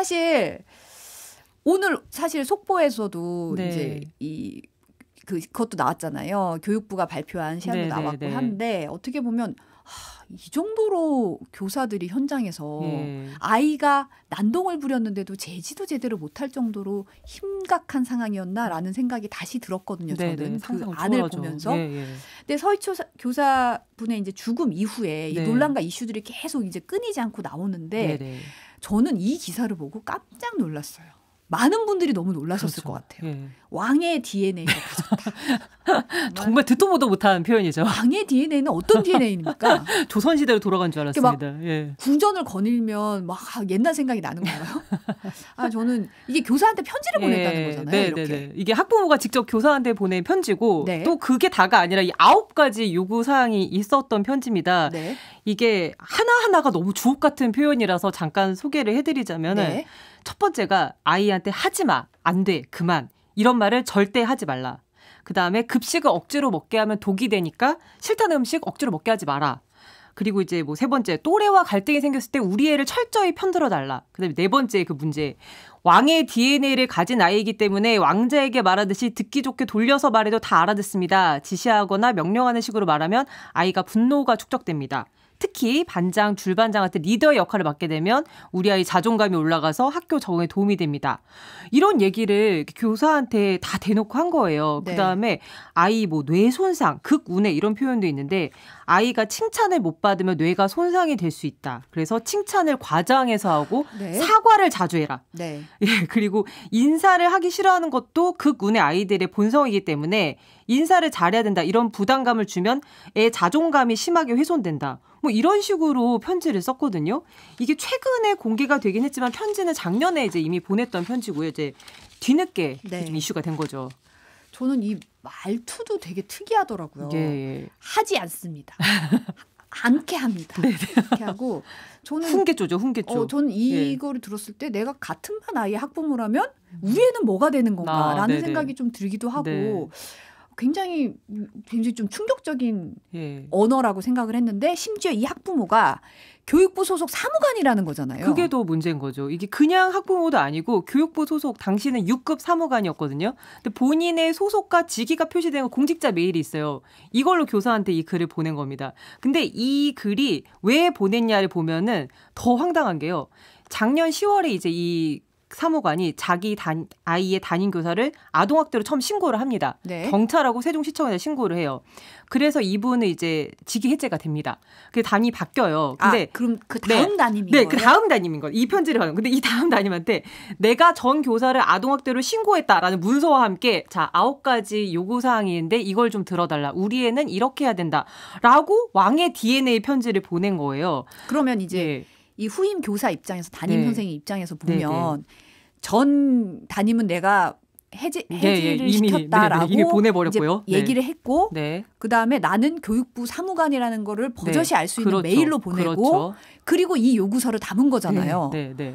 사실 오늘 사실 속보에서도 네. 이제 이 그, 것도 나왔잖아요. 교육부가 발표한 시안도 네, 네, 나왔고 네, 한데 어떻게 보면 하, 이 정도로 교사들이 현장에서 예. 아이가 난동을 부렸는데도 제지도 제대로 못할 정도로 심각한 상황이었나라는 생각이 다시 들었거든요. 네, 저는 네. 그 안을 좋아하죠. 보면서. 그런데 예, 예. 서희초 교사분의 이제 죽음 이후에 이 논란과 이슈들이 계속 이제 끊이지 않고 나오는데. 저는 이 기사를 보고 깜짝 놀랐어요. 많은 분들이 너무 놀라셨을 그렇죠. 것 같아요. 예. 왕의 DNA를 가졌다. 정말, 정말 듣도 보도 못한 표현이죠. 왕의 DNA는 어떤 DNA입니까? 조선 시대로 돌아간 줄 알았습니다. 예. 궁전을 거닐면 막 아, 옛날 생각이 나는 건가요? 아 저는 이게 교사한테 편지를 예. 보냈다는 거잖아요. 네, 이렇게. 네, 네. 이게 학부모가 직접 교사한테 보낸 편지고 네. 또 그게 다가 아니라 이 아홉 가지 요구 사항이 있었던 편지입니다. 이게 하나 하나가 너무 주옥 같은 표현이라서 잠깐 소개를 해드리자면은 첫 번째가 아이한테 하지 마, 안 돼, 그만. 이런 말을 절대 하지 말라. 그 다음에 급식을 억지로 먹게 하면 독이 되니까 싫다는 음식 억지로 먹게 하지 마라. 그리고 이제 뭐 세 번째 또래와 갈등이 생겼을 때 우리 애를 철저히 편들어 달라. 그다음에 네 번째 그 문제 왕의 DNA를 가진 아이이기 때문에 왕자에게 말하듯이 듣기 좋게 돌려서 말해도 다 알아듣습니다. 지시하거나 명령하는 식으로 말하면 아이가 분노가 축적됩니다. 특히 반장, 줄반장한테 리더의 역할을 맡게 되면 우리 아이 자존감이 올라가서 학교 적응에 도움이 됩니다. 이런 얘기를 교사한테 다 대놓고 한 거예요. 네. 그다음에 아이 뭐 뇌 손상, 극운해 이런 표현도 있는데 아이가 칭찬을 못 받으면 뇌가 손상이 될 수 있다. 그래서 칭찬을 과장해서 하고 네. 사과를 자주 해라. 네. 예, 그리고 인사를 하기 싫어하는 것도 극운의 아이들의 본성이기 때문에 인사를 잘해야 된다. 이런 부담감을 주면 애 자존감이 심하게 훼손된다. 뭐 이런 식으로 편지를 썼거든요. 이게 최근에 공개가 되긴 했지만 편지는 작년에 이제 이미 보냈던 편지고요. 이제 뒤늦게 네. 좀 이슈가 된 거죠. 저는 이 말투도 되게 특이하더라고요. 예. 예. 하지 않습니다. 않게 합니다. 네네. 네. 이렇게 하고 저는 훈계조죠, 훈계조. 어, 저는 이거를 예. 들었을 때 내가 같은 반 아이의 학부모라면 우리 애는 뭐가 되는 건가라는 아, 네, 네. 생각이 좀 들기도 하고 네. 굉장히 굉장히 좀 충격적인 예. 언어라고 생각을 했는데 심지어 이 학부모가 교육부 소속 사무관이라는 거잖아요. 그게 더 문제인 거죠. 이게 그냥 학부모도 아니고 교육부 소속 당신은 6급 사무관이었거든요. 근데 본인의 소속과 직위가 표시된 공직자 메일이 있어요. 이걸로 교사한테 이 글을 보낸 겁니다. 근데 이 글이 왜 보냈냐를 보면은 더 황당한 게요. 작년 10월에 이제 이 사무관이 자기 단, 아이의 담임 교사를 아동학대로 처음 신고를 합니다. 네. 경찰하고 세종시청에다 신고를 해요. 그래서 이분은 이제 직위 해제가 됩니다. 그 담이 바뀌어요. 아, 근데 아, 그럼 그 네. 다음 네, 담임인 네, 그 거예요? 그 다음 담임인 거예요. 이 편지를 받은. 근데 이 다음 담임한테 내가 전 교사를 아동학대로 신고했다라는 문서와 함께 자 아홉 가지 요구 사항인데 이걸 좀 들어달라. 우리 애는 이렇게 해야 된다라고 왕의 DNA 편지를 보낸 거예요. 그러면 이제. 네. 이 후임 교사 입장에서 담임 네. 선생님 입장에서 네, 네. 보면 전 담임은 내가 해제 네, 해지를 네, 예, 시켰다라고 네, 네, 이미 보내버렸고요. 얘기를 했고 그 다음에 나는 교육부 사무관이라는 거를 버젓이 알 수 있는 그렇죠, 메일로 보내고 그렇죠. 그리고이 요구서를 담은 거잖아요. 네, 네,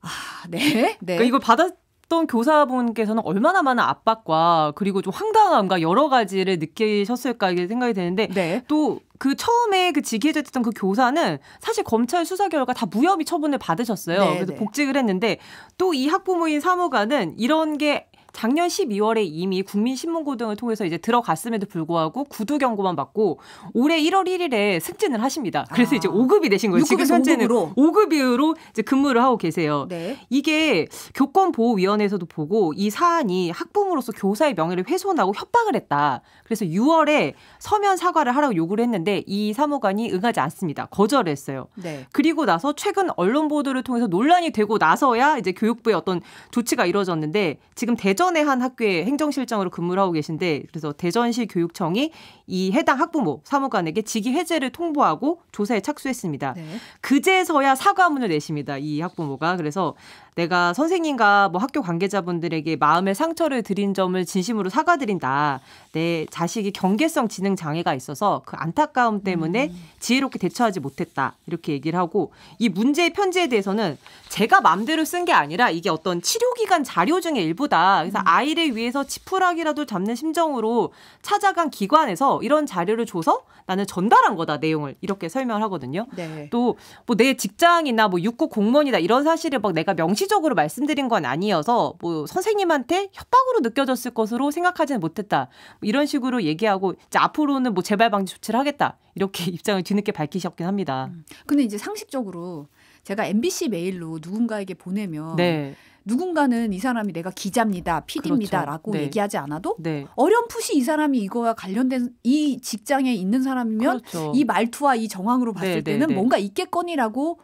아, 네, 그러니까 네. 그러니까 이걸 받아 어떤 교사분께서는 얼마나 많은 압박과 그리고 좀 황당함과 여러 가지를 느끼셨을까 이게 생각이 되는데 네. 또그 처음에 그 직위해제됐던 그 교사는 사실 검찰 수사 결과 다 무혐의 처분을 받으셨어요. 네네. 그래서 네. 복직을 했는데 또 이 학부모인 사무관은 이런 게 작년 12월에 이미 국민신문고 등을 통해서 이제 들어갔음에도 불구하고 구두 경고만 받고 올해 1월 1일에 승진을 하십니다. 그래서 아. 이제 5급이 되신 거예요. 지금 현재는 5급으로, 5급으로 이제 근무를 하고 계세요. 네. 이게 교권보호위원회에서도 보고 이 사안이 학부모로서 교사의 명예를 훼손하고 협박을 했다. 그래서 6월에 서면 사과를 하라고 요구를 했는데 이 사무관이 응하지 않습니다. 거절했어요. 네. 그리고 나서 최근 언론 보도를 통해서 논란이 되고 나서야 이제 교육부의 어떤 조치가 이루어졌는데 지금 대전 대전의 한 학교에 행정실장으로 근무를 하고 계신데 그래서 대전시 교육청이 이 해당 학부모 사무관에게 직위 해제를 통보하고 조사에 착수했습니다. 네. 그제서야 사과문을 내십니다. 이 학부모가 그래서 내가 선생님과 뭐 학교 관계자분들에게 마음의 상처를 드린 점을 진심으로 사과드린다. 내 자식이 경계성 지능 장애가 있어서 그 안타까움 때문에 음. 지혜롭게 대처하지 못했다. 이렇게 얘기를 하고 이 문제의 편지에 대해서는 제가 마음대로 쓴 게 아니라 이게 어떤 치료기간 자료 중의 일부다. 그래서 음. 아이를 위해서 지푸라기라도 잡는 심정으로 찾아간 기관에서 이런 자료를 줘서 나는 전달한 거다 내용을 이렇게 설명을 하거든요. 네. 또뭐 내 직장이나 뭐 육국 공무원이다 이런 사실을 막 내가 명시적으로 말씀드린 건 아니어서 뭐 선생님한테 협박으로 느껴졌을 것으로 생각하지는 못했다 뭐 이런 식으로 얘기하고 이제 앞으로는 뭐 재발 방지 조치를 하겠다 이렇게 입장을 뒤늦게 밝히셨긴 합니다. 음. 근데 이제 상식적으로 제가 MBC 메일로 누군가에게 보내면 네. 누군가는 이 사람이 내가 기자입니다, PD입니다라고 그렇죠. 네. 얘기하지 않아도 네. 어렴풋이 이 사람이 이거와 관련된 이 직장에 있는 사람이면 그렇죠. 이 말투와 이 정황으로 봤을 네, 네, 때는 네. 뭔가 있겠거니라고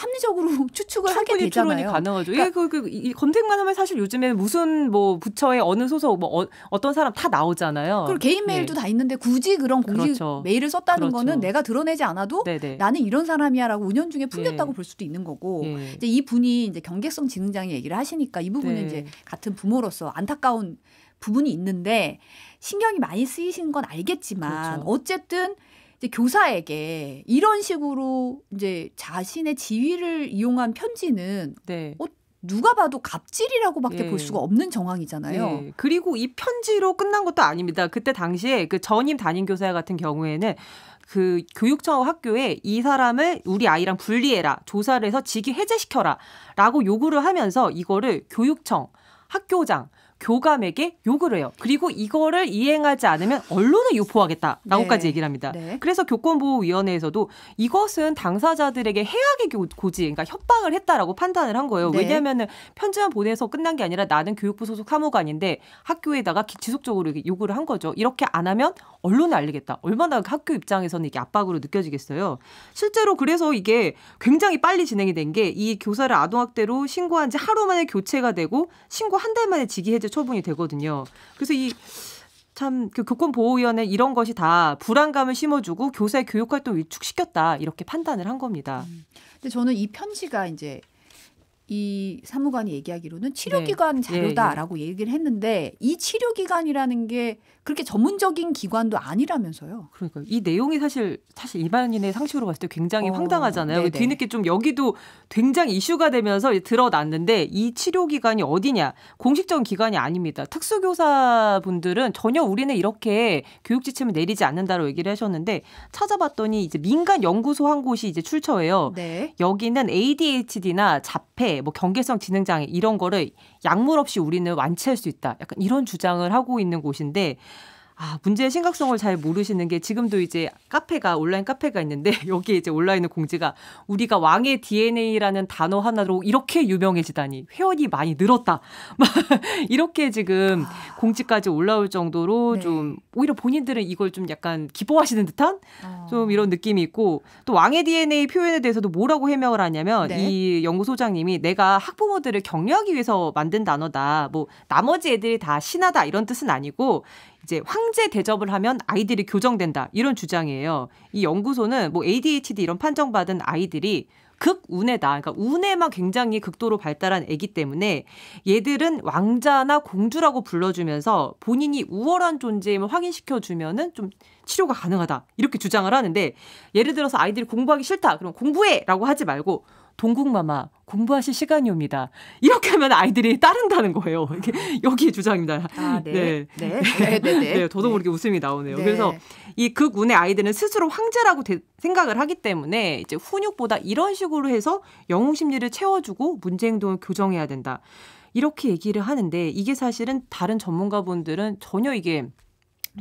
합리적으로 추측을 하게 되잖아요. 가능하죠. 그러니까, 예, 그, 그, 이, 검색만 하면 사실 요즘에 무슨 뭐 부처의 어느 소속 뭐 어, 떤 사람 다 나오잖아요. 그리고 개인 예. 메일도 네. 다 있는데 굳이 그런 공식 그렇죠. 메일을 썼다는 그렇죠. 거는 내가 드러내지 않아도 네네. 나는 이런 사람이야라고 운영중에 예. 풍겼다고 네. 볼 수도 있는 거고 네. 이제 이 분이 이제 경계성 지능장애 얘기를 하시니까 이 부분은 네. 이제 같은 부모로서 안타까운 부분이 있는데 신경이 많이 쓰이신 건 알겠지만 그렇죠. 어쨌든 이제 교사에게 이런 식으로 이제 자신의 지위를 이용한 편지는 네. 어, 누가 봐도 갑질이라고밖에 네. 볼 예. 수가 없는 정황이잖아요. 네. 그리고 이 편지로 끝난 것도 아닙니다. 그때 당시에 그 전임 담임 교사 같은 경우에는 그 교육청 학교에 이 사람을 우리 아이랑 분리해라 조사를 해서 직위 해제시켜라라고 요구를 하면서 이거를 교육청 학교장 교감에게 요구를 해요. 그리고 이거를 이행하지 않으면 언론을 유포하겠다라고까지 네. 얘기를 합니다. 네. 그래서 교권보호위원회에서도 이것은 당사자들에게 해악의 고지, 그러니까 협박을 했다라고 판단을 한 거예요. 네. 왜냐하면 편지만 보내서 끝난 게 아니라 나는 교육부 소속 사무관인데 학교에다가 지속적으로 요구를 한 거죠. 이렇게 안 하면 언론에 알리겠다. 얼마나 학교 입장에서는 이게 압박으로 느껴지겠어요. 실제로 그래서 이게 굉장히 빨리 진행이 된 게 이 교사를 아동학대로 신고한 지 하루 만에 교체가 되고 신고 한 달 만에 직위해제 처분이 되거든요. 그래서 이 참그 교권보호위원회 이런 것이 다 불안감을 심어주고 교사의 교육활동 위축시켰다 이렇게 판단을 한 겁니다. 음. 근데 저는 이 편지가 이제 이 사무관이 얘기하기로는 네. 치료기관 네. 자료다라고 예, 예. 얘기를 했는데 이 치료기관이라는 게 그렇게 전문적인 기관도 아니라면서요. 그러니까 이 내용이 사실 사실 일반인의 상식으로 봤을 때 굉장히 어, 황당하잖아요. 네네. 뒤늦게 좀 여기도 굉장히 이슈가 되면서 드러났는데 이 치료기관이 어디냐 공식적인 기관이 아닙니다. 특수교사분들은 전혀 우리는 이렇게 교육지침을 내리지 않는다고 얘기를 하셨는데 찾아봤더니 이제 민간 연구소 한 곳이 이제 출처예요. 네. 여기는 ADHD나 자폐 뭐 경계성 지능 장애 이런 거를 약물 없이 우리는 완치할 수 있다. 약간 이런 주장을 하고 있는 곳인데 아, 문제의 심각성을 잘 모르시는 게 지금도 이제 카페가 온라인 카페가 있는데 여기에 이제 온라인 공지가 우리가 왕의 DNA라는 단어 하나로 이렇게 유명해지다니 회원이 많이 늘었다. 막 이렇게 지금 아... 공지까지 올라올 정도로 네. 좀 오히려 본인들은 이걸 좀 약간 기뻐하시는 듯한 어... 좀 이런 느낌이 있고 또 왕의 DNA 표현에 대해서도 뭐라고 해명을 하냐면 네. 이 연구소장님이 내가 학부모들을 격려하기 위해서 만든 단어다. 뭐 나머지 애들이 다 신하다 이런 뜻은 아니고 이제 황제 대접을 하면 아이들이 교정된다 이런 주장이에요. 이 연구소는 뭐 ADHD 이런 판정받은 아이들이 극운해다. 그러니까 운해만 굉장히 극도로 발달한 애기 때문에 얘들은 왕자나 공주라고 불러주면서 본인이 우월한 존재임을 확인시켜 주면은 좀 치료가 가능하다 이렇게 주장을 하는데 예를 들어서 아이들이 공부하기 싫다 그럼 공부해라고 하지 말고 동국마마 공부하실 시간이 옵니다. 이렇게 하면 아이들이 따른다는 거예요. 이게 여기에 주장입니다. 아, 네. 네. 네. 네. 네. 저도 네, 모르게 네. 네, 웃음이 나오네요. 그래서 이 극운의 그 아이들은 스스로 황제라고 대, 생각을 하기 때문에 이제 훈육보다 이런 식으로 해서 영웅 심리를 채워주고 문제 행동을 교정해야 된다. 이렇게 얘기를 하는데 이게 사실은 다른 전문가분들은 전혀 이게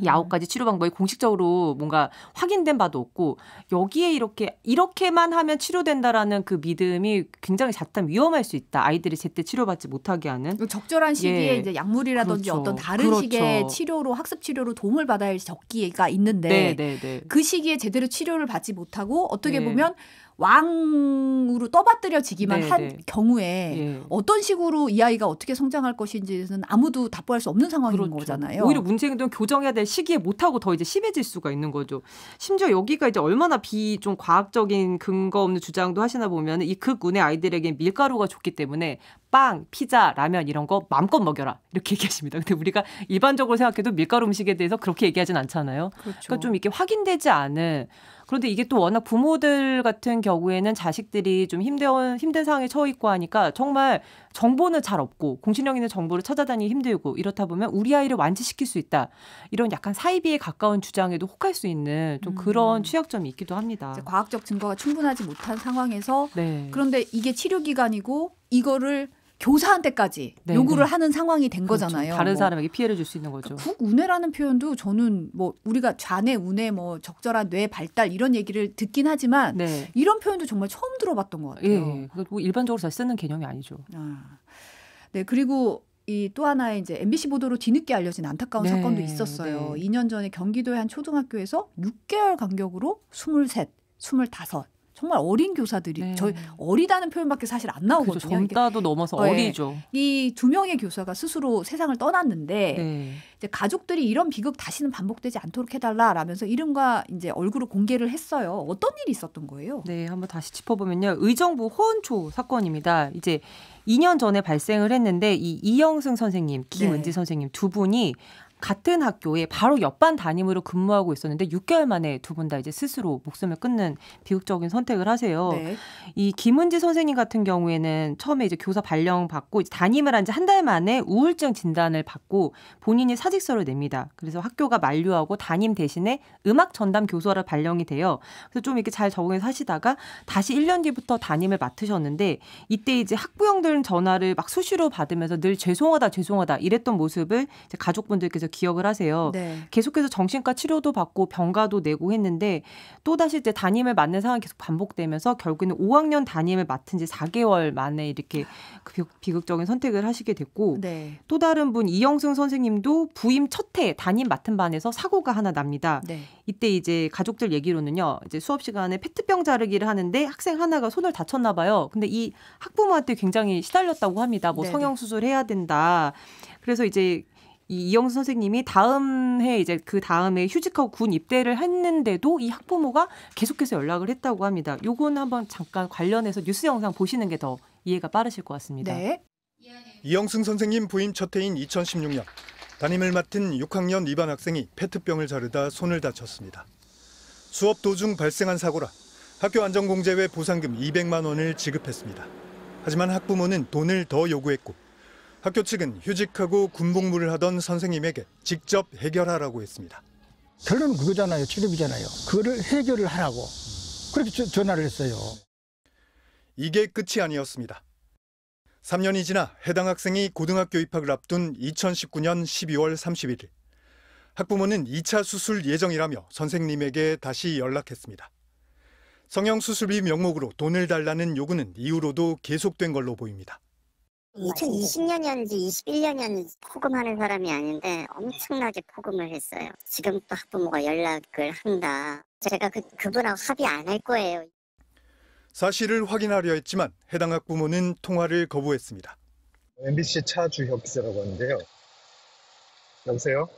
이 아홉 가지 치료 방법이 공식적으로 뭔가 확인된 바도 없고 여기에 이렇게 이렇게만 하면 치료된다라는 그 믿음이 굉장히 잣담 위험할 수 있다. 아이들이 제때 치료받지 못하게 하는 그 적절한 시기에 예. 이제 약물이라든지 그렇죠. 어떤 다른 그렇죠. 식의 치료로 학습 치료로 도움을 받아야 할 적기가 있는데 네, 네, 네. 그 시기에 제대로 치료를 받지 못하고 어떻게 네. 보면 왕으로 떠받들여지기만 네네. 한 네. 경우에 예. 어떤 식으로 이 아이가 어떻게 성장할 것인지는 아무도 답보할 수 없는 상황인 그렇죠. 거잖아요. 오히려 문제행동 교정해야 될 시기에 못하고 더 이제 심해질 수가 있는 거죠. 심지어 여기가 이제 얼마나 비 좀 과학적인 근거 없는 주장도 하시나 보면 이 극운의 아이들에게 밀가루가 좋기 때문에 빵, 피자, 라면 이런 거 마음껏 먹여라 이렇게 얘기하십니다. 근데 우리가 일반적으로 생각해도 밀가루 음식에 대해서 그렇게 얘기하진 않잖아요. 그러니까 그렇죠. 그러니까 좀 이렇게 확인되지 않은 그런데 이게 또 워낙 부모들 같은 경우에는 자식들이 좀 힘든 힘든 상황에 처해 있고 하니까 정말 정보는 잘 없고 공신력 있는 정보를 찾아다니 힘들고 이렇다 보면 우리 아이를 완치시킬 수 있다 이런 약간 사이비에 가까운 주장에도 혹할 수 있는 좀 그런 음. 취약점이 있기도 합니다. 과학적 증거가 충분하지 못한 상황에서 네. 그런데 이게 치료 기간이고 이거를 교사한테까지 네, 요구를 네. 하는 상황이 된 그렇죠. 거잖아요. 다른 뭐. 사람에게 피해를 줄 수 있는 거죠. 그러니까 국운해라는 표현도 저는 뭐 우리가 좌뇌, 우뇌, 뭐 적절한 뇌 발달 이런 얘기를 듣긴 하지만 네. 이런 표현도 정말 처음 들어봤던 것 같아요. 예, 예. 뭐 일반적으로 잘 쓰는 개념이 아니죠. 아. 네, 그리고 이 또 하나의 이제 MBC 보도로 뒤늦게 알려진 안타까운 네, 사건도 있었어요. 2년 전에 경기도의 한 초등학교에서 6개월 간격으로 23, 25 정말 어린 교사들이 네. 저희 어리다는 표현밖에 사실 안 나오거든요. 그렇죠. 젊다도 넘어서 어, 예. 어리죠. 이 두 명의 교사가 스스로 세상을 떠났는데 네. 이제 가족들이 이런 비극 다시는 반복되지 않도록 해달라라면서 이름과 이제 얼굴을 공개를 했어요. 어떤 일이 있었던 거예요? 네, 한번 다시 짚어보면요. 의정부 호은초 사건입니다. 이제 2년 전에 발생을 했는데 이 이영승 선생님, 네. 김은지 네. 선생님 두 분이 같은 학교에 바로 옆반 담임으로 근무하고 있었는데 6개월 만에 두 분 다 이제 스스로 목숨을 끊는 비극적인 선택을 하세요. 네. 이 김은지 선생님 같은 경우에는 처음에 이제 교사 발령 받고 이제 담임을 한 지 한 달 만에 우울증 진단을 받고 본인이 사직서를 냅니다. 그래서 학교가 만류하고 담임 대신에 음악 전담 교사로 발령이 돼요. 그래서 좀 이렇게 잘 적응해서 하시다가 다시 1년 뒤부터 담임을 맡으셨는데 이때 이제 학부형들 전화를 막 수시로 받으면서 늘 죄송하다 죄송하다 이랬던 모습을 이제 가족분들께서 기억을 하세요. 네. 계속해서 정신과 치료도 받고 병가도 내고 했는데 또 다시 이제 담임을 맡는 상황 이 계속 반복되면서 결국에는 5학년 담임을 맡은 지 4개월 만에 이렇게 그 비극적인 선택을 하시게 됐고 네. 또 다른 분 이영승 선생님도 부임 첫해 담임 맡은 반에서 사고가 하나 납니다. 네. 이때 이제 가족들 얘기로는요. 이제 수업 시간에 페트병 자르기를 하는데 학생 하나가 손을 다쳤나 봐요. 근데 이 학부모한테 굉장히 시달렸다고 합니다. 뭐 성형 수술해야 된다. 그래서 이제 이 이영수 선생님이 다음 해 이제 그 다음에 휴직하고 군 입대를 했는데도 이 학부모가 계속해서 연락을 했다고 합니다. 요건 한번 잠깐 관련해서 뉴스 영상 보시는 게 더 이해가 빠르실 것 같습니다. 네. 이영승 선생님 부임 첫 해인 2016년 담임을 맡은 6학년 2반 학생이 페트병을 자르다 손을 다쳤습니다. 수업 도중 발생한 사고라 학교 안전공제회 보상금 200만 원을 지급했습니다. 하지만 학부모는 돈을 더 요구했고 학교 측은 휴직하고 군복무를 하던 선생님에게 직접 해결하라고 했습니다. 결론은 그거잖아요. 치료이잖아요 그거를 해결을 하라고 그렇게 전화를 했어요. 이게 끝이 아니었습니다. 3년이 지나 해당 학생이 고등학교 입학을 앞둔 2019년 12월 31일 학부모는 2차 수술 예정이라며 선생님에게 다시 연락했습니다. 성형수술비 명목으로 돈을 달라는 요구는 이후로도 계속된 걸로 보입니다. 2020년이었는지 21년이었는지 포금하는 사람이 아닌데 엄청나게 포금을 했어요. 지금 또 학부모가 연락을 한다. 제가 그, 그분하고 합의 안 할 거예요. 사실을 확인하려 했지만 해당 학부모는 통화를 거부했습니다. MBC 차주혁 기자라고 하는데요. 여보세요?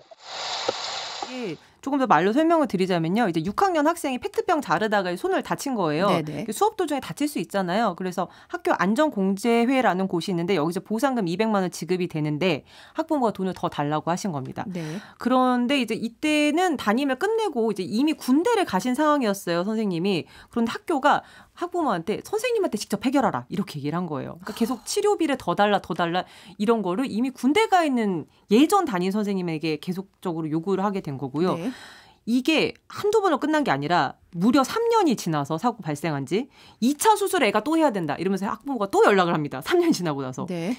예, 조금 더 말로 설명을 드리자면요. 이제 6학년 학생이 페트병 자르다가 손을 다친 거예요. 네네. 네. 수업 도중에 다칠 수 있잖아요. 그래서 학교 안전공제회라는 곳이 있는데 여기서 보상금 200만 원 지급이 되는데 학부모가 돈을 더 달라고 하신 겁니다. 네. 그런데 이제 이때는 담임을 끝내고 이제 이미 군대를 가신 상황이었어요. 선생님이. 그런데 학교가 학부모한테 선생님한테 직접 해결하라 이렇게 얘기를 한 거예요. 그러니까 계속 아. 치료비를 더 달라 더 달라 이런 거를 이미 군대 가 있는 예전 담임 선생님에게 계속적으로 요구를 하게 된 거고요. 네. 이게 한두 번으로 끝난 게 아니라 무려 3년이 지나서 사고 발생한 지 2차 수술 애가 또 해야 된다 이러면서 학부모가 또 연락을 합니다. 3년 지나고 나서. 네.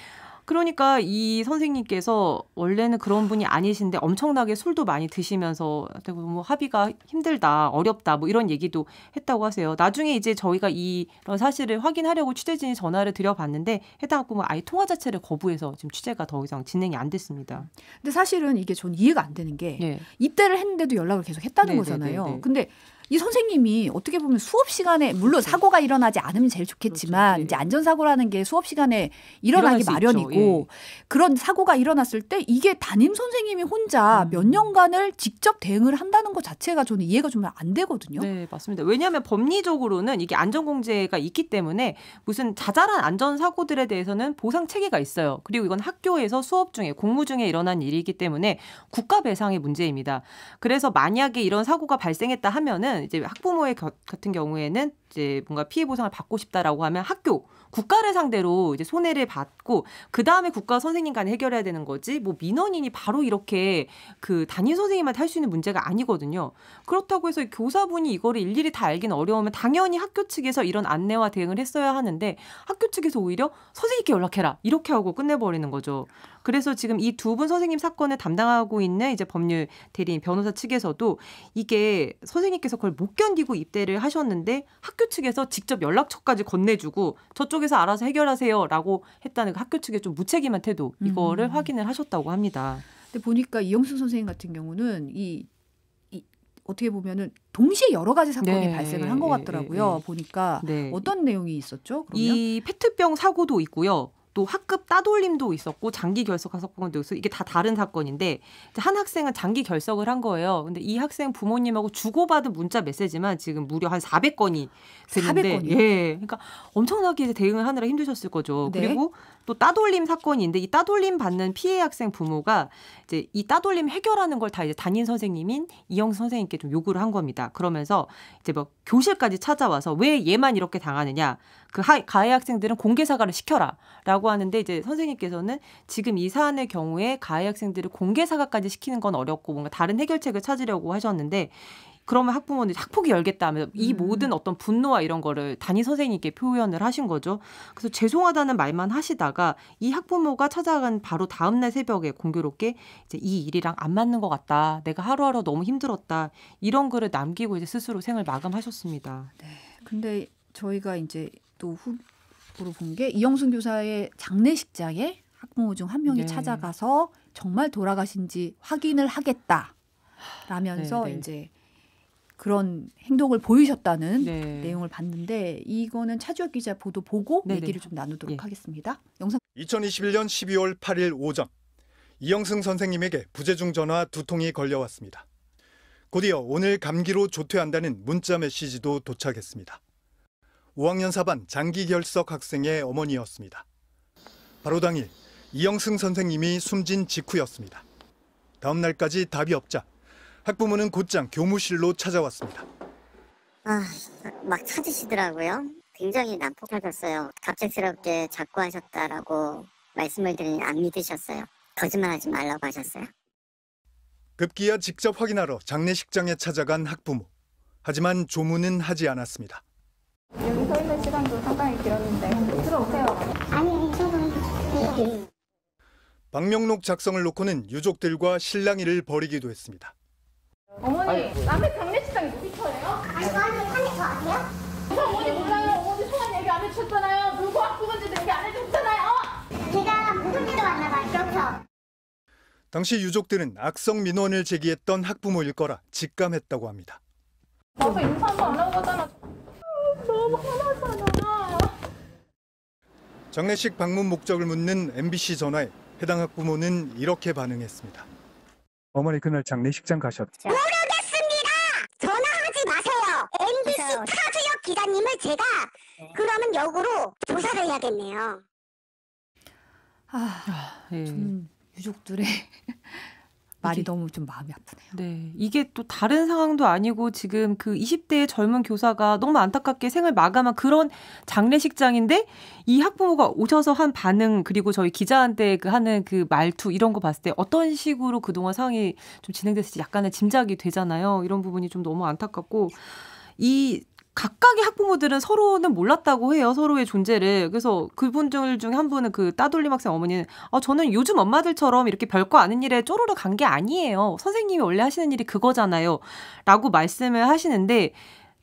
그러니까 이 선생님께서 원래는 그런 분이 아니신데 엄청나게 술도 많이 드시면서 뭐 합의가 힘들다, 어렵다 뭐 이런 얘기도 했다고 하세요. 나중에 이제 저희가 이런 사실을 확인하려고 취재진이 전화를 드려봤는데 해당 학부모 뭐 아예 통화 자체를 거부해서 지금 취재가 더 이상 진행이 안 됐습니다. 근데 사실은 이게 전 이해가 안 되는 게 네. 입대를 했는데도 연락을 계속 했다는 네, 네 거잖아요. 네, 네. 근데 이 선생님이 어떻게 보면 수업 시간에 물론 그렇죠. 사고가 일어나지 않으면 제일 그렇죠. 좋겠지만 그렇죠. 이제 안전 사고라는 게 수업 시간에 일어나기 마련이고 예. 그런 사고가 일어났을 때 이게 담임 선생님이 혼자 음. 몇 년간을 직접 대응을 한다는 것 자체가 저는 이해가 좀 안 되거든요. 네, 맞습니다. 왜냐하면 법리적으로는 이게 안전 공제가 있기 때문에 무슨 자잘한 안전 사고들에 대해서는 보상 체계가 있어요. 그리고 이건 학교에서 수업 중에 공무 중에 일어난 일이기 때문에 국가 배상의 문제입니다. 그래서 만약에 이런 사고가 발생했다 하면은 이제 학부모의 겨, 같은 경우에는 이제 뭔가 피해 보상을 받고 싶다라고 하면 학교 국가를 상대로 이제 손해를 받고 그 다음에 국가 선생님 간에 해결해야 되는 거지 뭐 민원인이 바로 이렇게 그 담임 선생님한테 할 수 있는 문제가 아니거든요. 그렇다고 해서 교사분이 이거를 일일이 다 알긴 어려우면 당연히 학교 측에서 이런 안내와 대응을 했어야 하는데 학교 측에서 오히려 선생님께 연락해라 이렇게 하고 끝내버리는 거죠. 그래서 지금 이 두 분 선생님 사건을 담당하고 있는 이제 법률 대리인 변호사 측에서도 이게 선생님께서 그걸 못 견디고 입대를 하셨는데 학교 학교 측에서 직접 연락처까지 건네주고 저쪽에서 알아서 해결하세요라고 했다는 그 학교 측의 좀 무책임한 태도 이거를 음. 확인을 하셨다고 합니다. 근데 보니까 이영수 선생님 같은 경우는 이, 이 어떻게 보면은 동시에 여러 가지 사건이 네. 발생을 한 것 같더라고요. 네. 보니까 네. 어떤 내용이 있었죠? 그러면? 이 페트병 사고도 있고요. 또 학급 따돌림도 있었고 장기 결석 사건도 있어 이게 다 다른 사건인데 한 학생은 장기 결석을 한 거예요. 근데 이 학생 부모님하고 주고받은 문자 메시지만 지금 무려 한 400건이 되는데 400건이요? 예. 그러니까 엄청나게 대응을 하느라 힘드셨을 거죠. 네. 그리고 또 따돌림 사건인데 이 따돌림 받는 피해 학생 부모가 이제 이 따돌림 해결하는 걸 다 이제 담임 선생님인 이영 선생님께 좀 요구를 한 겁니다. 그러면서 이제 뭐 교실까지 찾아와서 왜 얘만 이렇게 당하느냐 그 하, 가해 학생들은 공개 사과를 시켜라라고 하는데 이제 선생님께서는 지금 이 사안의 경우에 가해 학생들을 공개 사과까지 시키는 건 어렵고 뭔가 다른 해결책을 찾으려고 하셨는데 그러면 학부모는 학폭이 열겠다 하면서 이 음. 모든 어떤 분노와 이런 거를 담임 선생님께 표현을 하신 거죠. 그래서 죄송하다는 말만 하시다가 이 학부모가 찾아간 바로 다음 날 새벽에 공교롭게 이제 이 일이랑 안 맞는 것 같다. 내가 하루하루 너무 힘들었다. 이런 글을 남기고 이제 스스로 생을 마감하셨습니다. 네. 근데 저희가 이제 또 후보로 본 게 이영순 교사의 장례식장에 학부모 중 한 명이 네. 찾아가서 정말 돌아가신지 확인을 하겠다. 라면서 네, 네. 이제 그런 행동을 보이셨다는 네. 내용을 봤는데 이거는 차주혁 기자 보도 보고 네네. 네. 얘기를 좀 나누도록 예. 하겠습니다. 영상 2021년 12월 8일 오전 이영승 선생님에게 부재중 전화 두 통이 걸려왔습니다. 곧이어 오늘 감기로 조퇴한다는 문자 메시지도 도착했습니다. 5학년 4반 장기 결석 학생의 어머니였습니다. 바로 당일 이영승 선생님이 숨진 직후였습니다. 다음 날까지 답이 없자 학부모는 곧장 교무실로 찾아왔습니다. 아, 막 찾으시더라고요. 굉장히 난폭하셨어요. 갑작스럽게 자꾸 하셨다라고 말씀을 드리니 안 믿으셨어요. 거짓말하지 말라고 하셨어요. 급기야 직접 확인하러 장례식장에 찾아간 학부모. 하지만 조문은 하지 않았습니다. 여기 서 있는 시간도 상당히 길었는데 들어오세요. 아니, 저는 박명록 작성을 놓고는 유족들과 실랑이를 벌이기도 했습니다. 어머니, 남의 장례식장이 누구 뭐 처예요? 아니, 아니, 아니, 저 아세요? 우 어머니 몰라요. 어머니 소환 얘기 안 해주셨잖아요. 누구 학부건지도 얘기 안 해주셨잖아요. 제가 무슨 일로 만나봐요, 그렇죠? 당시 유족들은 악성 민원을 제기했던 학부모일 거라 직감했다고 합니다. 나도 인사도 안 하고 갔잖아. 너무 화나잖아. 장례식 방문 목적을 묻는 MBC 전화에 해당 학부모는 이렇게 반응했습니다. 어머니 그날 장례식장 가셨죠? 모르겠습니다. 전화하지 마세요. MBC 타주역 기자님을 제가 네. 그러면 역으로 조사를 해야겠네요. 아, 아 예. 유족들의 말이 너무 좀 마음이 아프네요. 네. 이게 또 다른 상황도 아니고 지금 그 20대의 젊은 교사가 너무 안타깝게 생을 마감한 그런 장례식장인데 이 학부모가 오셔서 한 반응 그리고 저희 기자한테 그 하는 그 말투 이런 거 봤을 때 어떤 식으로 그동안 상황이 좀 진행됐을지 약간의 짐작이 되잖아요. 이런 부분이 좀 너무 안타깝고 이 각각의 학부모들은 서로는 몰랐다고 해요. 서로의 존재를. 그래서 그분들 중에한 분은 그 따돌림 학생 어머니는 어 저는 요즘 엄마들처럼 이렇게 별거 아닌 일에 쪼르르 간 게 아니에요. 선생님이 원래 하시는 일이 그거잖아요. 라고 말씀을 하시는데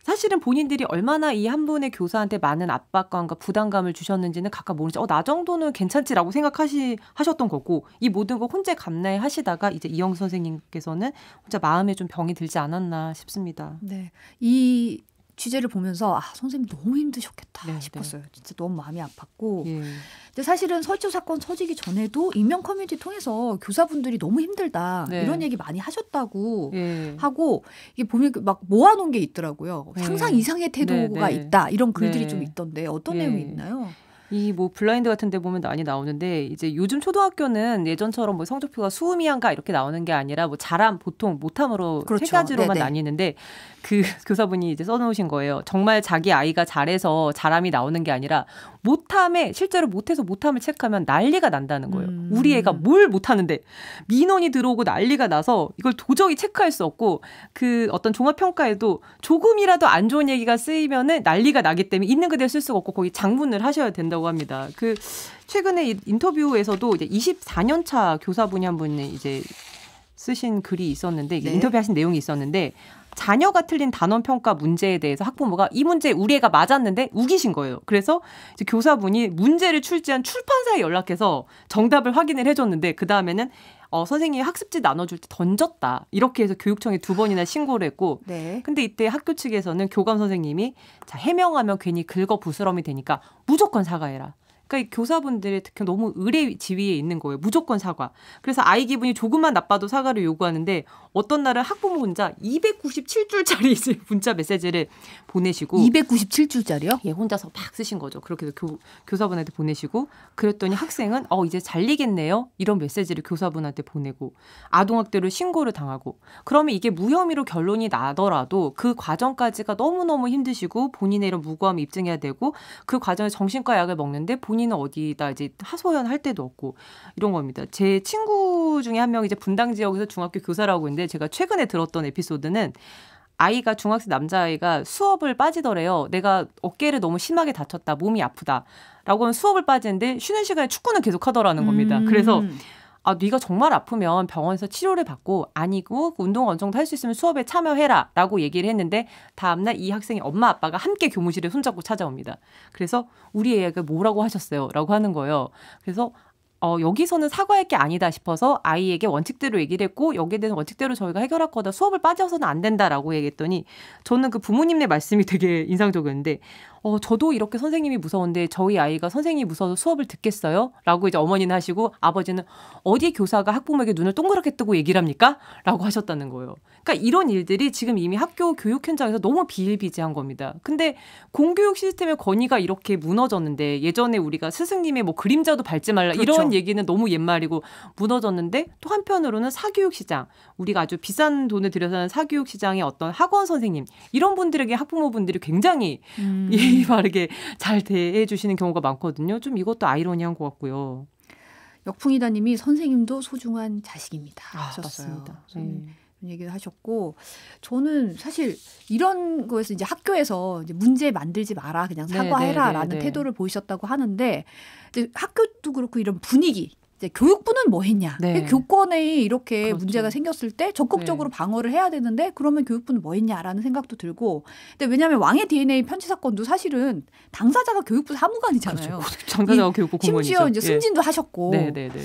사실은 본인들이 얼마나 이 한 분의 교사한테 많은 압박감과 부담감을 주셨는지는 각각 모르죠. 어, 나 정도는 괜찮지라고 생각하시 하셨던 거고 이 모든 걸 혼자 감내하시다가 이제 이영 선생님께서는 혼자 마음에 좀 병이 들지 않았나 싶습니다. 네, 이 취재를 보면서 아 선생님 너무 힘드셨겠다 네, 네. 싶었어요. 네. 진짜 너무 마음이 아팠고. 예. 근데 사실은 설주 사건 터지기 전에도 인명 커뮤니티 통해서 교사분들이 너무 힘들다 네. 이런 얘기 많이 하셨다고 예. 하고 이게 보면 그 막 모아놓은 게 있더라고요. 네. 상상 이상의 태도가 네, 있다 이런 글들이 좀 있던데 어떤 예. 내용이 있나요? 이뭐 블라인드 같은 데 보면 많이 나오는데 이제 요즘 초등학교는 예전처럼 뭐 성적표가 수음이한가 이렇게 나오는 게 아니라 뭐 잘함, 보통, 못함으로 그렇죠. 세 가지로만 네네. 나뉘는데 그 교사분이 이제 써놓으신 거예요. 정말 자기 아이가 잘해서 잘함이 나오는 게 아니라 못함에 실제로 못해서 못함을 체크하면 난리가 난다는 거예요. 음. 우리 애가 뭘 못하는데 민원이 들어오고 난리가 나서 이걸 도저히 체크할 수 없고 그 어떤 종합평가에도 조금이라도 안 좋은 얘기가 쓰이면은 난리가 나기 때문에 있는 그대로 쓸 수가 없고 거기 장문을 하셔야 된다고. 있다고 합니다. 그 최근에 인터뷰에서도 이제 24년 차 교사분이 한 분이 이제 쓰신 글이 있었는데 네. 인터뷰하신 내용이 있었는데 자녀가 틀린 단원 평가 문제에 대해서 학부모가 이 문제 우리 애가 맞았는데 우기신 거예요. 그래서 교사분이 문제를 출제한 출판사에 연락해서 정답을 확인을 해줬는데 그 다음에는 어, 선생님이 학습지 나눠줄 때 던졌다 이렇게 해서 교육청에 두 번이나 신고를 했고 네. 근데 이때 학교 측에서는 교감 선생님이 자 해명하면 괜히 긁어 부스럼이 되니까 무조건 사과해라. 그러니까 교사분들이 특히 너무 의뢰 지위에 있는 거예요. 무조건 사과. 그래서 아이 기분이 조금만 나빠도 사과를 요구하는데 어떤 날은 학부모 혼자 297줄짜리 이제 문자 메시지를 보내시고 297줄짜리요? 예, 혼자서 막 쓰신 거죠. 그렇게 해서 교, 교사분한테 보내시고 그랬더니 학생은 어 이제 잘리겠네요. 이런 메시지를 교사분한테 보내고 아동학대로 신고를 당하고 그러면 이게 무혐의로 결론이 나더라도 그 과정까지가 너무너무 힘드시고 본인의 이런 무고함을 입증해야 되고 그 과정에 정신과 약을 먹는데 본인은 어디다 이제 하소연할 때도 없고 이런 겁니다. 제 친구 중에 한명 이제 분당 지역에서 중학교 교사라고 있는데 있는데 제가 최근에 들었던 에피소드는 아이가 중학생 남자아이가 수업을 빠지더래요. 내가 어깨를 너무 심하게 다쳤다. 몸이 아프다. 라고 하면 수업을 빠지는데 쉬는 시간에 축구는 계속 하더라는 겁니다. 음. 그래서 아, 네가 정말 아프면 병원에서 치료를 받고 아니고 운동 어느 정도 할 수 있으면 수업에 참여해라 라고 얘기를 했는데 다음날 이 학생이 엄마 아빠가 함께 교무실에 손잡고 찾아옵니다. 그래서 우리 애가 뭐라고 하셨어요? 라고 하는 거예요. 그래서 어, 여기서는 사과할 게 아니다 싶어서 아이에게 원칙대로 얘기를 했고 여기에 대해서 원칙대로 저희가 해결할 거다 수업을 빠져서는 안 된다라고 얘기했더니 저는 그 부모님의 말씀이 되게 인상적이었는데 어, 저도 이렇게 선생님이 무서운데 저희 아이가 선생님이 무서워서 수업을 듣겠어요? 라고 이제 어머니는 하시고 아버지는 어디 교사가 학부모에게 눈을 동그랗게 뜨고 얘기를 합니까? 라고 하셨다는 거예요. 그러니까 이런 일들이 지금 이미 학교 교육 현장에서 너무 비일비재한 겁니다. 근데 공교육 시스템의 권위가 이렇게 무너졌는데 예전에 우리가 스승님의 뭐 그림자도 밟지 말라 그렇죠. 이런 얘기는 너무 옛말이고 무너졌는데 또 한편으로는 사교육 시장 우리가 아주 비싼 돈을 들여서 는 사교육 시장의 어떤 학원 선생님 이런 분들에게 학부모분들이 굉장히 음. 예의 바르게 잘 대해 주시는 경우가 많거든요. 좀 이것도 아이러니한 것 같고요. 역풍이다님이 선생님도 소중한 자식입니다. 아, 하습니다 네. 얘기를 하셨고 저는 사실 이런 거에서 이제 학교에서 이제 문제 만들지 마라 그냥 네, 사과해라라는 네, 태도를 보이셨다고 하는데 학교도 그렇고 이런 분위기 이제 교육부는 뭐 했냐? 네. 예, 교권에 이렇게 그렇죠. 문제가 생겼을 때 적극적으로 네. 방어를 해야 되는데 그러면 교육부는 뭐 했냐라는 생각도 들고. 근데 왜냐하면 왕의 DNA 편취 사건도 사실은 당사자가 교육부 사무관이잖아요. 그렇죠. 당사자가 교육부 공무원이죠. 심지어 이제 예. 승진도 예. 하셨고. 네, 네, 네.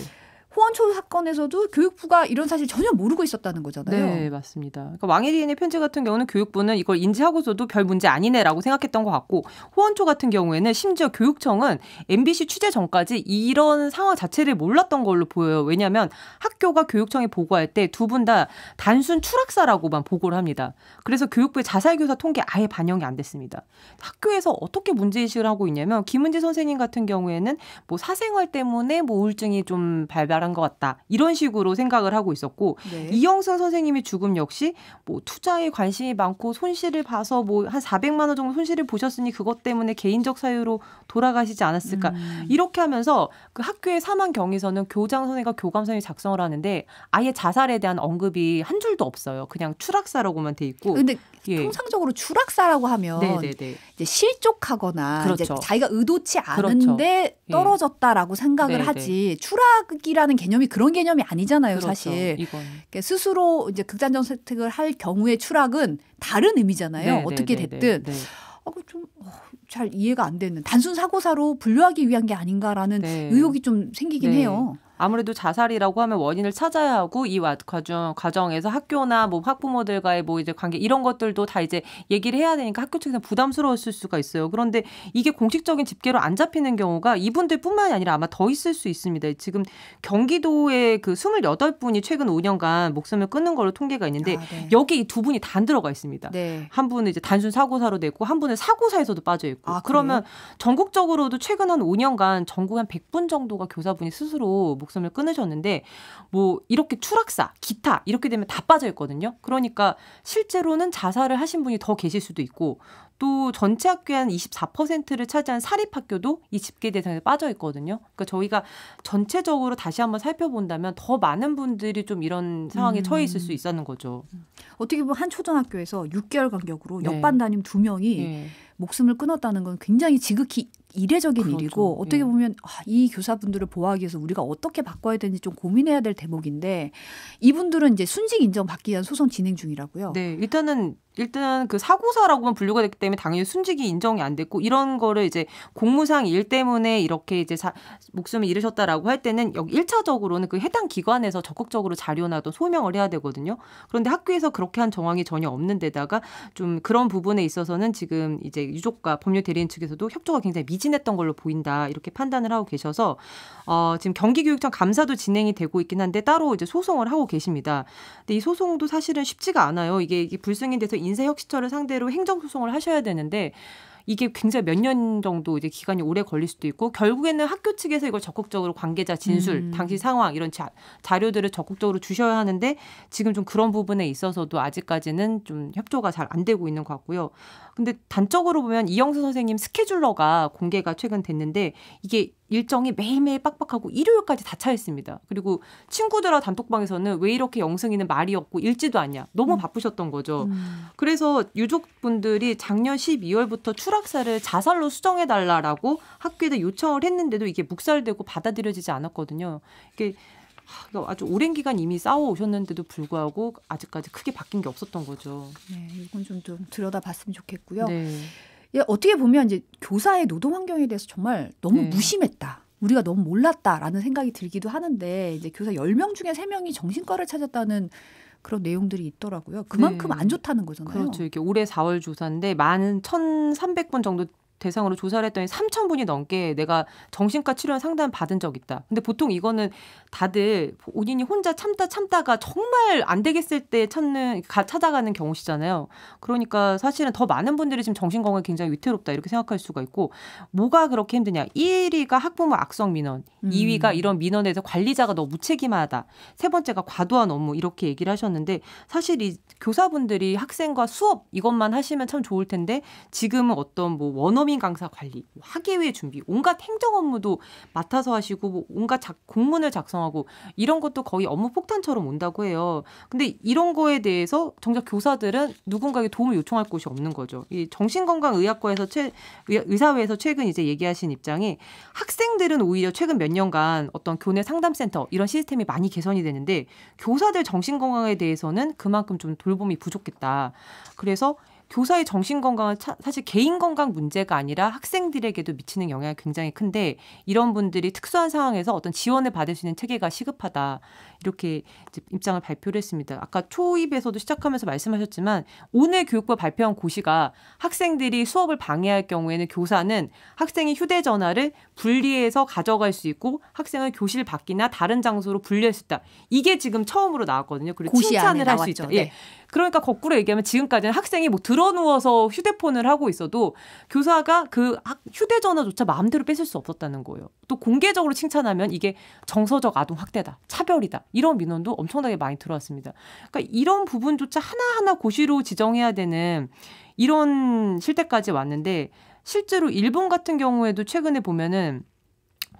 호원초 사건에서도 교육부가 이런 사실 전혀 모르고 있었다는 거잖아요. 네, 맞습니다. 그러니까 왕혜린의 편지 같은 경우는 교육부는 이걸 인지하고서도 별 문제 아니네라고 생각했던 것 같고 호원초 같은 경우에는 심지어 교육청은 MBC 취재 전까지 이런 상황 자체를 몰랐던 걸로 보여요. 왜냐하면 학교가 교육청에 보고할 때 두 분 다 단순 추락사라고만 보고를 합니다. 그래서 교육부의 자살교사 통계 아예 반영이 안 됐습니다. 학교에서 어떻게 문제의식을 하고 있냐면 김은지 선생님 같은 경우에는 뭐 사생활 때문에 뭐 우울증이 좀 발발 말한 것 같다. 이런 식으로 생각을 하고 있었고 네. 이영선 선생님의 죽음 역시 뭐 투자에 관심이 많고 손실을 봐서 뭐한 400만 원 정도 손실을 보셨으니 그것 때문에 개인적 사유로 돌아가시지 않았을까. 음. 이렇게 하면서 그 학교의 사망 경위서는 교장 선생과 교감 선생이 작성을 하는데 아예 자살에 대한 언급이 한 줄도 없어요. 그냥 추락사라고만 돼 있고. 근데 예. 통상적으로 추락사라고 하면 네네네. 이제 실족하거나 그렇죠. 이제 자기가 의도치 그렇죠. 않은데 그렇죠. 떨어졌다라고 생각을 네네. 하지 추락이라는 극단이라는 개념이 그런 개념이 아니잖아요, 그렇죠, 사실. 이건. 그러니까 스스로 이제 극단적 선택을 할 경우의 추락은 다른 의미잖아요. 네, 네 어떻게 네, 네, 됐든. 네, 네, 아, 좀 어, 잘 이해가 안 되는 단순 사고사로 분류하기 위한 게 아닌가라는 네. 의혹이 좀 생기긴 네. 해요. 아무래도 자살이라고 하면 원인을 찾아야 하고 이 과정 과정에서 학교나 뭐 학부모들과의 뭐 이제 관계 이런 것들도 다 이제 얘기를 해야 되니까 학교 측에서 부담스러웠을 수가 있어요. 그런데 이게 공식적인 집계로 안 잡히는 경우가 이분들뿐만이 아니라 아마 더 있을 수 있습니다. 지금 경기도에그 28분이 최근 5년간 목숨을 끊는 걸로 통계가 있는데 아, 네. 여기 두 분이 다안 들어가 있습니다. 네. 한 분은 이제 단순 사고사로 됐고 한 분은 사고사에서도 빠져 있고 아, 그러면 전국적으로도 최근 한 5년간 전국 한 100분 정도가 교사분이 스스로 목숨을 끊으셨는데 뭐 이렇게 추락사, 기타 이렇게 되면 다 빠져 있거든요. 그러니까 실제로는 자살을 하신 분이 더 계실 수도 있고 또 전체 학교의 한 24%를 차지한 사립학교도 이 집계 대상에 빠져 있거든요. 그러니까 저희가 전체적으로 다시 한번 살펴본다면 더 많은 분들이 좀 이런 상황에 음. 처해 있을 음. 수 있다는 거죠. 어떻게 보면 한 초등학교에서 6개월 간격으로 네. 옆반 담임 두 명이 네. 목숨을 끊었다는 건 굉장히 지극히 이례적인 그렇죠. 일이고 어떻게 예. 보면 아, 이 교사분들을 보호하기 위해서 우리가 어떻게 바꿔야 되는지 좀 고민해야 될 대목인데 이분들은 이제 순직 인정 받기 위한 소송 진행 중이라고요. 네, 일단은 일단 그 사고사라고만 분류가 됐기 때문에 당연히 순직이 인정이 안 됐고 이런 거를 이제 공무상 일 때문에 이렇게 이제 사, 목숨을 잃으셨다라고 할 때는 여기 1차적으로는 그 해당 기관에서 적극적으로 자료나 또 소명을 해야 되거든요. 그런데 학교에서 그렇게 한 정황이 전혀 없는 데다가 좀 그런 부분에 있어서는 지금 이제 유족과 법률 대리인 측에서도 협조가 굉장히 미진했던 걸로 보인다 이렇게 판단을 하고 계셔서 어, 지금 경기교육청 감사도 진행이 되고 있긴 한데 따로 이제 소송을 하고 계십니다. 근데 이 소송도 사실은 쉽지가 않아요. 이게, 이게 불승인 돼서 인쇄혁신처를 상대로 행정소송을 하셔야 되는데 이게 굉장히 몇 년 정도 이제 기간이 오래 걸릴 수도 있고 결국에는 학교 측에서 이걸 적극적으로 관계자 진술, 음. 당시 상황 이런 자, 자료들을 적극적으로 주셔야 하는데 지금 좀 그런 부분에 있어서도 아직까지는 좀 협조가 잘 안 되고 있는 것 같고요. 근데 단적으로 보면 이영수 선생님 스케줄러가 공개가 최근 됐는데 이게 일정이 매일매일 빡빡하고 일요일까지 다 차있습니다. 그리고 친구들하고 단톡방에서는 왜 이렇게 영승이는 말이 없고 읽지도 않냐. 너무 음. 바쁘셨던 거죠. 음. 그래서 유족분들이 작년 12월부터 추락사를 자살로 수정해달라라고 학교에다 요청을 했는데도 이게 묵살되고 받아들여지지 않았거든요. 이게 아주 오랜 기간 이미 싸워 오셨는데도 불구하고 아직까지 크게 바뀐 게 없었던 거죠. 네, 이건 좀, 좀 들여다봤으면 좋겠고요. 네. 예, 어떻게 보면 이제 교사의 노동 환경에 대해서 정말 너무 네. 무심했다. 우리가 너무 몰랐다라는 생각이 들기도 하는데 이제 교사 10명 중에 3명이 정신과를 찾았다는 그런 내용들이 있더라고요. 그만큼 네. 안 좋다는 거잖아요. 그렇죠. 이게 올해 4월 조사인데 많 1,300번 정도 대상으로 조사를 했더니 3천 분이 넘게 내가 정신과 치료 상담 받은 적 있다. 근데 보통 이거는 다들 본인이 혼자 참다 참다가 정말 안 되겠을 때 찾는 가 찾아가는 경우시잖아요. 그러니까 사실은 더 많은 분들이 지금 정신 건강 굉장히 위태롭다 이렇게 생각할 수가 있고 뭐가 그렇게 힘드냐? 1위가 학부모 악성 민원, 음. 2위가 이런 민원에서 관리자가 너무 무책임하다. 세 번째가 과도한 업무 이렇게 얘기를 하셨는데 사실 이 교사분들이 학생과 수업 이것만 하시면 참 좋을 텐데 지금은 어떤 뭐 원어 원어민 강사 관리, 뭐 학예회 준비, 온갖 행정 업무도 맡아서 하시고 뭐 온갖 작, 공문을 작성하고 이런 것도 거의 업무 폭탄처럼 온다고 해요. 근데 이런 거에 대해서 정작 교사들은 누군가에게 도움을 요청할 곳이 없는 거죠. 이 정신건강의학과에서 최, 의사회에서 최근 이제 얘기하신 입장이 학생들은 오히려 최근 몇 년간 어떤 교내 상담센터 이런 시스템이 많이 개선이 되는데 교사들 정신건강에 대해서는 그만큼 좀 돌봄이 부족했다. 그래서 교사의 정신 건강은 사실 개인 건강 문제가 아니라 학생들에게도 미치는 영향이 굉장히 큰데 이런 분들이 특수한 상황에서 어떤 지원을 받을 수 있는 체계가 시급하다 이렇게 입장을 발표를 했습니다. 아까 초입에서도 시작하면서 말씀하셨지만 오늘 교육부 발표한 고시가 학생들이 수업을 방해할 경우에는 교사는 학생이 휴대전화를 분리해서 가져갈 수 있고 학생을 교실 밖이나 다른 장소로 분리할 수 있다. 이게 지금 처음으로 나왔거든요. 그리고 칭찬을 할 수있죠 예. 네. 예. 그러니까 거꾸로 얘기하면 지금까지는 학생이 뭐 들어 기어 누워서 휴대폰을 하고 있어도 교사가 그 휴대전화조차 마음대로 뺏을 수 없었다는 거예요. 또 공개적으로 칭찬하면 이게 정서적 아동 학대다, 차별이다 이런 민원도 엄청나게 많이 들어왔습니다. 그러니까 이런 부분조차 하나하나 고시로 지정해야 되는 이런 실태까지 왔는데 실제로 일본 같은 경우에도 최근에 보면은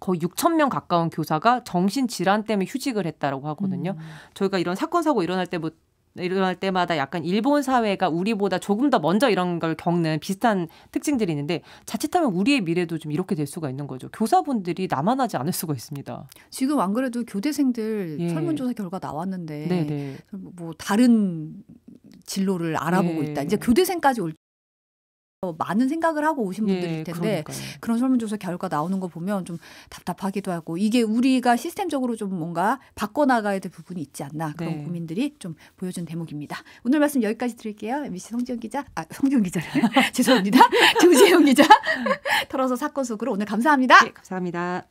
거의 6천 명 가까운 교사가 정신 질환 때문에 휴직을 했다라고 하거든요. 음. 저희가 이런 사건 사고 일어날 때뭐 이럴 때마다 약간 일본 사회가 우리보다 조금 더 먼저 이런 걸 겪는 비슷한 특징들이 있는데 자칫하면 우리의 미래도 좀 이렇게 될 수가 있는 거죠. 교사분들이 나만하지 않을 수가 있습니다. 지금 안 그래도 교대생들 예. 설문조사 결과 나왔는데 네네. 네. 뭐 다른 진로를 알아보고 예. 있다. 이제 교대생까지 올 어, 많은 생각을 하고 오신 분들일 예, 텐데 예, 그런 설문조사 결과 나오는 거 보면 좀 답답하기도 하고 이게 우리가 시스템적으로 좀 뭔가 바꿔나가야 될 부분이 있지 않나 그런 네. 고민들이 좀 보여준 대목입니다. 오늘 말씀 여기까지 드릴게요. MBC 성지영 기자, 아 성지영 기자래 죄송합니다. 조재영 기자 털어서 사건 속으로 오늘 감사합니다. 네, 감사합니다.